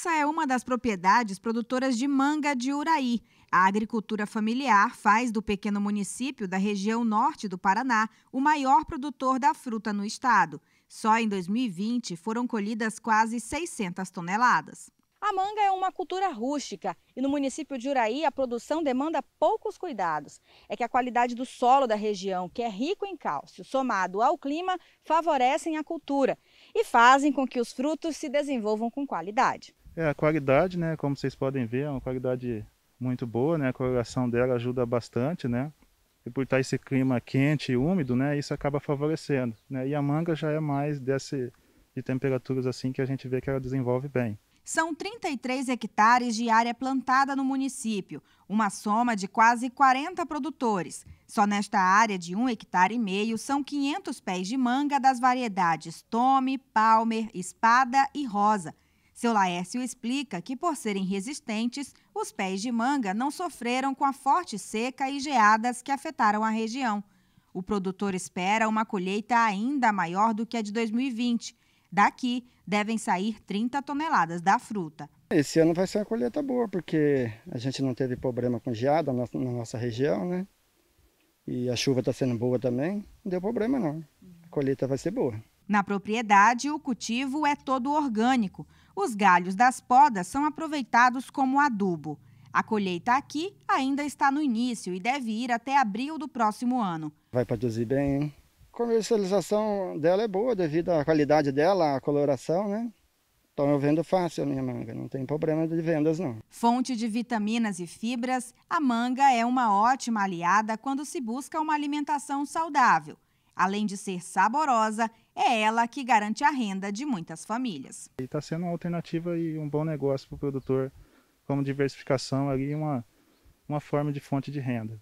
Essa é uma das propriedades produtoras de manga de Uraí. A agricultura familiar faz do pequeno município da região norte do Paraná o maior produtor da fruta no estado. Só em 2020 foram colhidas quase 600 toneladas. A manga é uma cultura rústica e no município de Uraí a produção demanda poucos cuidados. É que a qualidade do solo da região, que é rico em cálcio, somado ao clima, favorecem a cultura e fazem com que os frutos se desenvolvam com qualidade. É, a qualidade, né, como vocês podem ver, é uma qualidade muito boa, né, a coloração dela ajuda bastante, né, e por estar esse clima quente e úmido, né, isso acaba favorecendo, né, e a manga já é mais desse, de temperaturas assim que a gente vê que ela desenvolve bem. São 33 hectares de área plantada no município, uma soma de quase 40 produtores. Só nesta área de um hectare e meio são 500 pés de manga das variedades Tome, Palmer, Espada e Rosa, seu Laércio explica que, por serem resistentes, os pés de manga não sofreram com a forte seca e geadas que afetaram a região. O produtor espera uma colheita ainda maior do que a de 2020. Daqui devem sair 30 toneladas da fruta. Esse ano vai ser uma colheita boa, porque a gente não teve problema com geada na nossa região, né? E a chuva está sendo boa também, não deu problema não. A colheita vai ser boa. Na propriedade, o cultivo é todo orgânico. Os galhos das podas são aproveitados como adubo. A colheita aqui ainda está no início e deve ir até abril do próximo ano. Vai produzir bem. A comercialização dela é boa devido à qualidade dela, à coloração, né? Então eu vendo fácil a minha manga, não tem problema de vendas não. Fonte de vitaminas e fibras, a manga é uma ótima aliada quando se busca uma alimentação saudável. Além de ser saborosa, é ela que garante a renda de muitas famílias. Está sendo uma alternativa e um bom negócio para o produtor, como diversificação ali, uma, uma forma de fonte de renda.